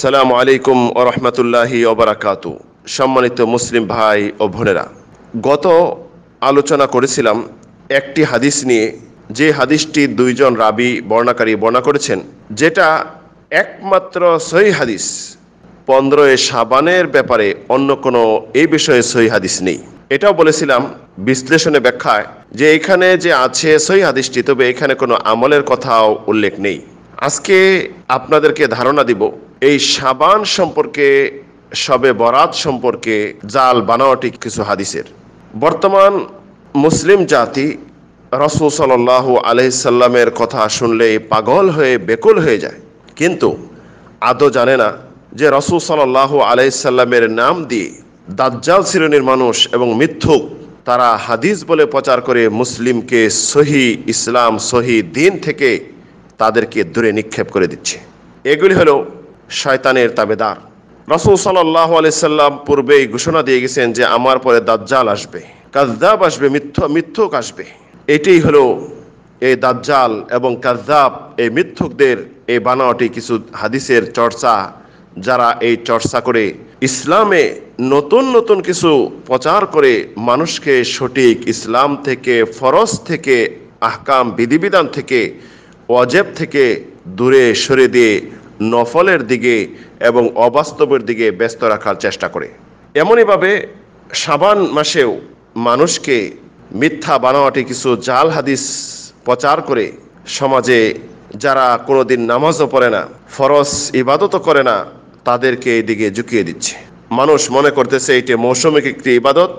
সালাম আলাইকুম ও অবরাকাত সম্মানিত মুসলিম ভাই ও বোনেরা গত আলোচনা করেছিলাম একটি হাদিস নিয়ে যে হাদিসটি দুইজন রাবি বর্ণাকারী বর্ণনা করেছেন যেটা একমাত্র সহি হাদিস পনেরোয় সাবানের ব্যাপারে অন্য কোনো এই বিষয়ে সহি হাদিস নেই এটাও বলেছিলাম বিশ্লেষণে ব্যাখ্যায় যে এখানে যে আছে সহি হাদিসটি তবে এখানে কোনো আমলের কথাও উল্লেখ নেই আজকে আপনাদেরকে ধারণা দিব এই সাবান সম্পর্কে সবে বরাত সম্পর্কে জাল বানাওয়াটি কিছু হাদিসের বর্তমান মুসলিম জাতি রসুল সাল আলহিসাল্লামের কথা শুনলে পাগল হয়ে বেকুল হয়ে যায় কিন্তু আদৌ জানে না যে রসুল সাল্লাহ আলহিসাল্লামের নাম দিয়ে দাজ্জাল শ্রেণীর মানুষ এবং মিথ্যুক তারা হাদিস বলে প্রচার করে মুসলিমকে সহি ইসলাম সহি দিন থেকে তাদেরকে দূরে নিক্ষেপ করে দিচ্ছে এগুলি হলো শয়তানের তাবেদার রসুল সাল্লাহ আলিয়াল্লাম পূর্বেই ঘোষণা দিয়ে গেছেন যে আমার পরে দাজ্জাল আসবে কাজদাব আসবে মিথ্য মিথ্যক আসবে এটি হলো এই দাজ্জাল এবং কাজদাব এই মিথ্যকদের এই বানাওয়াটি কিছু হাদিসের চর্চা যারা এই চর্চা করে ইসলামে নতুন নতুন কিছু প্রচার করে মানুষকে সঠিক ইসলাম থেকে ফরজ থেকে আহকাম বিধিবিধান থেকে ওয়াজেব থেকে দূরে সরে দিয়ে নফলের দিকে এবং অবাস্তবের দিকে ব্যস্ত রাখার চেষ্টা করে এমনইভাবে সাবান মাসেও মানুষকে মিথ্যা বানাওয়াটি কিছু জাল হাদিস প্রচার করে সমাজে যারা কোনোদিন নামাজও পড়ে না ফরজ ইবাদতও করে না তাদেরকে এদিকে ঝুঁকিয়ে দিচ্ছে মানুষ মনে করতেছে এটি মৌসুমিক একটি ইবাদত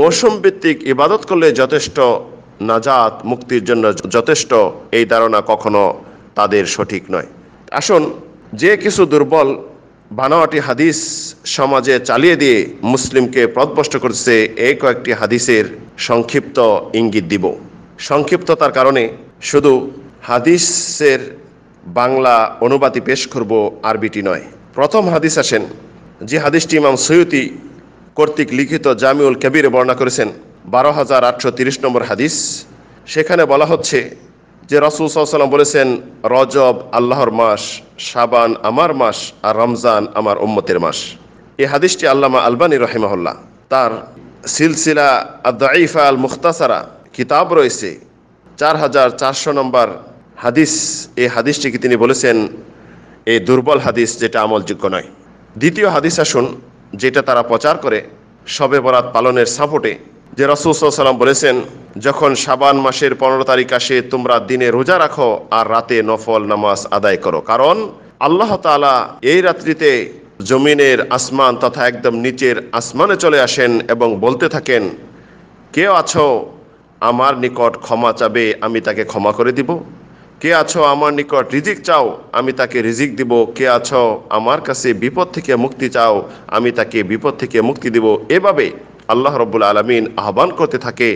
মৌসুম ভিত্তিক ইবাদত করলে যথেষ্ট নাজাত মুক্তির জন্য যথেষ্ট এই ধারণা কখনো তাদের সঠিক নয় আসুন যে কিছু দুর্বল বানাওয়াটি হাদিস সমাজে চালিয়ে দিয়ে মুসলিমকে প্রদপষ্ট করছে এই কয়েকটি হাদিসের সংক্ষিপ্ত ইঙ্গিত দিব সংক্ষিপ্ততার কারণে শুধু হাদিসের বাংলা অনুবাদী পেশ করব আরবিটি নয় প্রথম হাদিস আসেন যে হাদিসটি ইমাম সৈয়তি কর্তৃক লিখিত জামিউল কবিরে বর্ণনা করেছেন বারো হাজার আটশো তিরিশ নম্বর হাদিস সেখানে বলা হচ্ছে যে রাসুল সাল্লাম বলেছেন রজব আল্লাহর মাস সাবান আমার মাস আর রমজান আমার উম্মতের মাস এই হাদিসটি আল্লামা আলবানী রহেমহল্লা তার সিলসিলা আদাইফা আল মুখতাসারা কিতাব রয়েছে চার হাজার চারশো নম্বর হাদিস এই হাদিসটিকে তিনি বলেছেন এই দুর্বল হাদিস যেটা আমলযোগ্য নয় দ্বিতীয় হাদিস আসুন যেটা তারা প্রচার করে শবে বরাত পালনের সাপোর্টে যে রাসুলসাল্লাম বলেছেন যখন সাবান মাসের পনেরো তারিখ আসে তোমরা দিনে রোজা রাখো আর রাতে নফল নামাজ আদায় করো কারণ আল্লাহ তালা এই রাত্রিতে জমিনের আসমান তথা একদম নিচের আসমানে চলে আসেন এবং বলতে থাকেন কে আছো আমার নিকট ক্ষমা চাবে আমি তাকে ক্ষমা করে দিব কে আছো আমার নিকট রিজিক চাও আমি তাকে রিজিক দিব কে আছো আমার কাছে বিপদ থেকে মুক্তি চাও আমি তাকে বিপদ থেকে মুক্তি দিব এভাবে আল্লাহ রব্বুল আলমিন আহ্বান করতে থাকে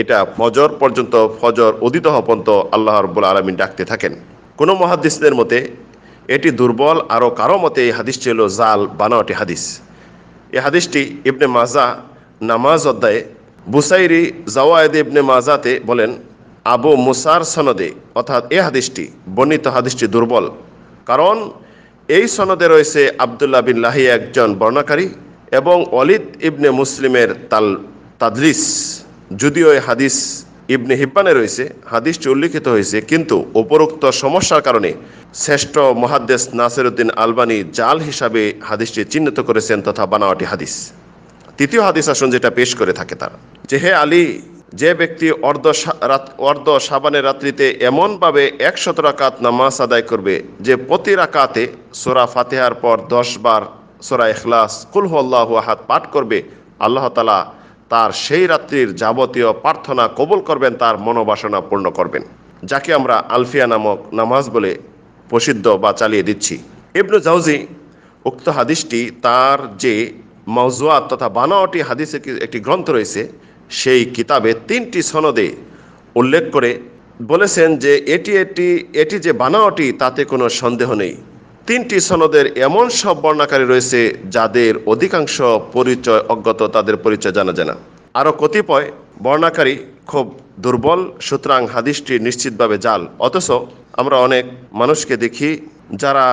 এটা ফজর পর্যন্ত ফজর উদিত হওয়া পর্যন্ত আল্লাহ রব্বুল আলমিন ডাকতে থাকেন কোনো মহাদিসদের মতে এটি দুর্বল আরও কারো মতে এই হাদিসটি হল জাল বানাওয়াটি হাদিস এই হাদিসটি ইবনে মাজা নামাজ অধ্যায়ে বুসাইরি জাওয়ায়েদ ইবনে মাজাতে বলেন আবু মুসার সনদে অর্থাৎ এ হাদিসটি বর্ণিত হাদিসটি দুর্বল কারণ এই সনদে রয়েছে আবদুল্লাহ বিন লাহি একজন বর্ণাকারী এবং অলিদ ইবনে মুসলিমের তাল তাদলিস যদিও এই হাদিস ইবনে হিব্বানে রয়েছে হাদিসটি উল্লিখিত হয়েছে কিন্তু উপরোক্ত সমস্যার কারণে শ্রেষ্ঠ মহাদ্দেস উদ্দিন আলবানী জাল হিসাবে হাদিসটি চিহ্নিত করেছেন তথা বানাওয়াটি হাদিস তৃতীয় হাদিস আসন যেটা পেশ করে থাকে তার যে হে আলী যে ব্যক্তি অর্ধ অর্ধ সাবানের রাত্রিতে এমনভাবে একশত রাকাত নামাজ আদায় করবে যে প্রতি রাকাতে সোরা ফাতেহার পর দশ বার সোরা এখলাস কুলহ আল্লাহ আহাদ পাঠ করবে আল্লাহ তালা তার সেই রাত্রির যাবতীয় প্রার্থনা কবল করবেন তার মনোবাসনা পূর্ণ করবেন যাকে আমরা আলফিয়া নামক নামাজ বলে প্রসিদ্ধ বা চালিয়ে দিচ্ছি ইবনু জাউজি উক্ত হাদিসটি তার যে মজুয়াত তথা বানাওয়াটি হাদিসের একটি গ্রন্থ রয়েছে সেই কিতাবে তিনটি সনদে উল্লেখ করে বলেছেন যে এটি এটি এটি যে বানাওয়াটি তাতে কোনো সন্দেহ নেই তিনটি সনদের এমন সব বর্ণাকারী রয়েছে যাদের অধিকাংশ পরিচয় অজ্ঞত তাদের পরিচয় জানা যায় না আরও কতিপয় বর্ণাকারী খুব দুর্বল সুতরাং হাদিসটি নিশ্চিতভাবে জাল অথচ আমরা অনেক মানুষকে দেখি যারা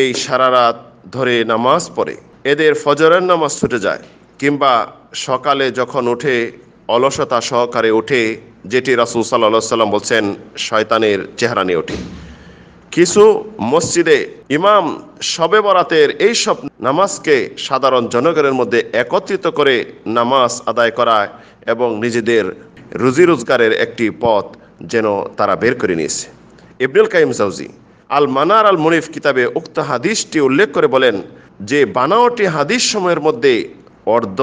এই সারা রাত ধরে নামাজ পড়ে এদের ফজরের নামাজ ছুটে যায় কিংবা সকালে যখন উঠে অলসতা সহকারে ওঠে যেটি রাসুল সাল্লাহ সাল্লাম বলছেন শয়তানের চেহারা নিয়ে ওঠে কিছু মসজিদে ইমাম শবে বরাতের এইসব নামাজকে সাধারণ জনগণের মধ্যে একত্রিত করে নামাজ আদায় করায় এবং নিজেদের রুজি রোজগারের একটি পথ যেন তারা বের করে নিয়েছে ইবনুল কাইম সাউজি আল মানার আল মুনিফ কিতাবে উক্ত হাদিসটি উল্লেখ করে বলেন যে বানাওটি হাদিস সময়ের মধ্যে অর্ধ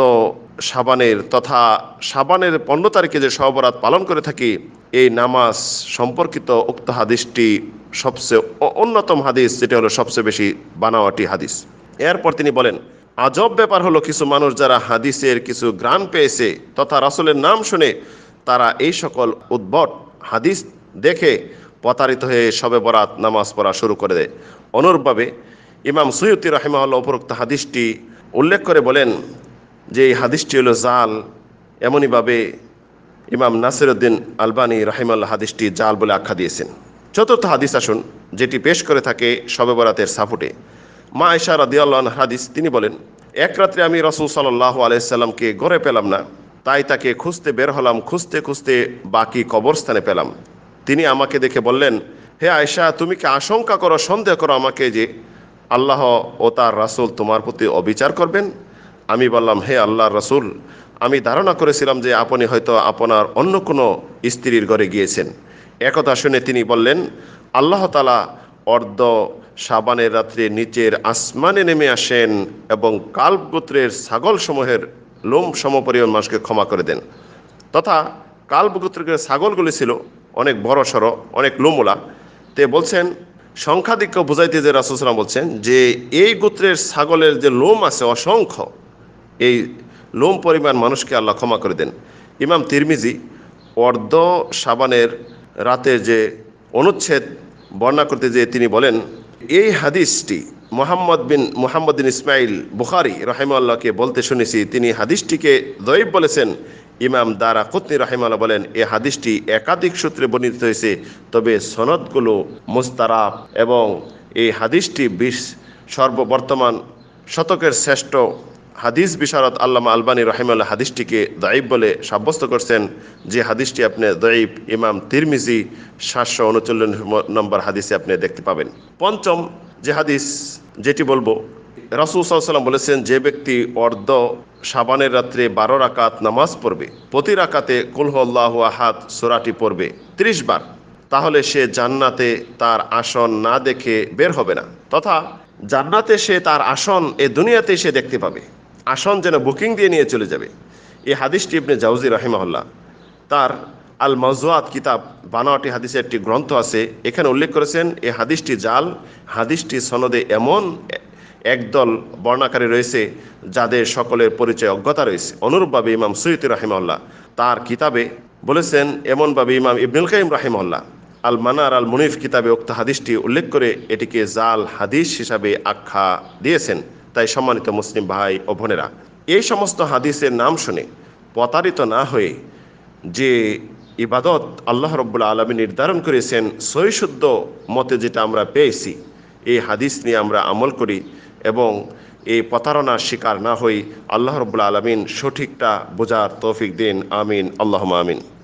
সাবানের তথা সাবানের পনেরো তারিখে যে সহবরাত পালন করে থাকি এই নামাজ সম্পর্কিত উক্ত হাদিসটি সবচেয়ে অন্যতম হাদিস যেটি হলো সবচেয়ে বেশি বানাওয়াটি হাদিস এরপর তিনি বলেন আজব ব্যাপার হলো কিছু মানুষ যারা হাদিসের কিছু গ্রাম পেয়েছে তথা রাসুলের নাম শুনে তারা এই সকল উদ্ভট হাদিস দেখে প্রতারিত হয়ে সবে বরাত নামাজ পড়া শুরু করে দেয় অনুরূপভাবে ইমাম সৈয়দি রাহিমাল উপরোক্ত হাদিসটি উল্লেখ করে বলেন যে এই হাদিসটি হলো জাল এমনইভাবে ইমাম নাসির উদ্দিন আলবানী রাহিমাল্লা হাদিসটি জাল বলে আখ্যা দিয়েছেন চতুর্থ হাদিস আসুন যেটি পেশ করে থাকে শবে বরাতের সাপোর্টে মা আয়সা রাদিয়াল্লাহ হাদিস তিনি বলেন এক রাত্রে আমি রসুল সাল্লাহ আলাইসাল্লামকে গড়ে পেলাম না তাই তাকে খুঁজতে বের হলাম খুঁজতে খুঁজতে বাকি কবরস্থানে পেলাম তিনি আমাকে দেখে বললেন হে আয়সা তুমি কি আশঙ্কা করো সন্দেহ করো আমাকে যে আল্লাহ ও তার রাসুল তোমার প্রতি অবিচার করবেন আমি বললাম হে আল্লাহর রাসুল আমি ধারণা করেছিলাম যে আপনি হয়তো আপনার অন্য কোনো স্ত্রীর ঘরে গিয়েছেন একথা শুনে তিনি বললেন আল্লাহ তালা অর্ধ সাবানের রাত্রে নিচের আসমানে নেমে আসেন এবং কাল্পগোত্রের ছাগল সমূহের লোম সমপরিমাণ মানুষকে ক্ষমা করে দেন তথা কাল্পগোত্রের ছাগলগুলি ছিল অনেক বড় সড়ো অনেক লোমোলা তে বলছেন সংখ্যাধিক্য বোঝাইতে যে রাসুসলাম বলছেন যে এই গোত্রের ছাগলের যে লোম আছে অসংখ্য এই লোম পরিমাণ মানুষকে আল্লাহ ক্ষমা করে দেন ইমাম তিরমিজি অর্ধ সাবানের রাতে যে অনুচ্ছেদ বর্ণনা করতে যে তিনি বলেন এই হাদিসটি মোহাম্মদ বিন মোহাম্মদ বিন ইসমাইল বুখারি রহিমাল্লাহকে বলতে শুনেছি তিনি হাদিসটিকে দৈব বলেছেন ইমাম দারা কুতনি রহিমাল্লাহ বলেন এ হাদিসটি একাধিক সূত্রে বর্ণিত হয়েছে তবে সনদগুলো মোস্তারাব এবং এই হাদিসটি বিশ সর্ববর্তমান শতকের শ্রেষ্ঠ হাদিস বিশারদ আল্লামা আলবানী রহিমাল্লাহ হাদিসটিকে দাইব বলে সাব্যস্ত করছেন যে হাদিসটি আপনি দাইব ইমাম তিরমিজি সাতশো উনচল্লিশ নম্বর হাদিসে আপনি দেখতে পাবেন পঞ্চম যে হাদিস যেটি বলবো রাসুল সাল্লাম বলেছেন যে ব্যক্তি অর্ধ সাবানের রাত্রে বারো রাকাত নামাজ পড়বে প্রতি রাকাতে কুলহল্লাহ আহাত সোরাটি পড়বে ত্রিশ বার তাহলে সে জান্নাতে তার আসন না দেখে বের হবে না তথা জান্নাতে সে তার আসন এ দুনিয়াতে সে দেখতে পাবে আসন যেন বুকিং দিয়ে নিয়ে চলে যাবে এই হাদিসটি ইবনে জাউজি রাহিমাহুল্লাহ তার আল মজওয়াত কিতাব বানাওয়াটি হাদিসের একটি গ্রন্থ আছে এখানে উল্লেখ করেছেন এই হাদিসটি জাল হাদিসটি সনদে এমন একদল বর্ণাকারী রয়েছে যাদের সকলের পরিচয় অজ্ঞতা রয়েছে অনুরূপভাবে ইমাম সৈয়দ রাহিমাল্লাহ তার কিতাবে বলেছেন এমনভাবে ইমাম ইবনুল কাইম রাহিমাল্লাহ আল মানার আল মুনিফ কিতাবে উক্ত হাদিসটি উল্লেখ করে এটিকে জাল হাদিস হিসাবে আখ্যা দিয়েছেন তাই সম্মানিত মুসলিম ভাই ও বোনেরা এই সমস্ত হাদিসের নাম শুনে প্রতারিত না হয়ে যে ইবাদত আল্লাহ রব্বুল আলমী নির্ধারণ করেছেন সহিশুদ্ধ মতে যেটা আমরা পেয়েছি এই হাদিস নিয়ে আমরা আমল করি এবং এই প্রতারণার শিকার না হই আল্লাহ রব্বুল আলমিন সঠিকটা বোঝার তৌফিক দিন আমিন আল্লাহ আমিন